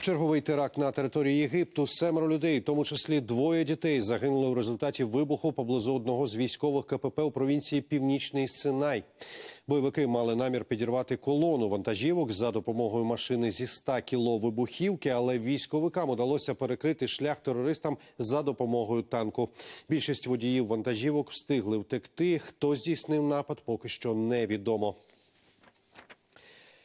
Черговий теракт на території Єгипту семеро людей, в тому числі двоє дітей, загинули в результаті вибуху поблизу одного з військових КПП у провінції Північний Синай. Бойовики мали намір підірвати колону вантажівок за допомогою машини зі 100 кіло вибухівки, але військовикам удалося перекрити шлях терористам за допомогою танку. Більшість водіїв вантажівок встигли втекти. Хто здійснив напад, поки що невідомо.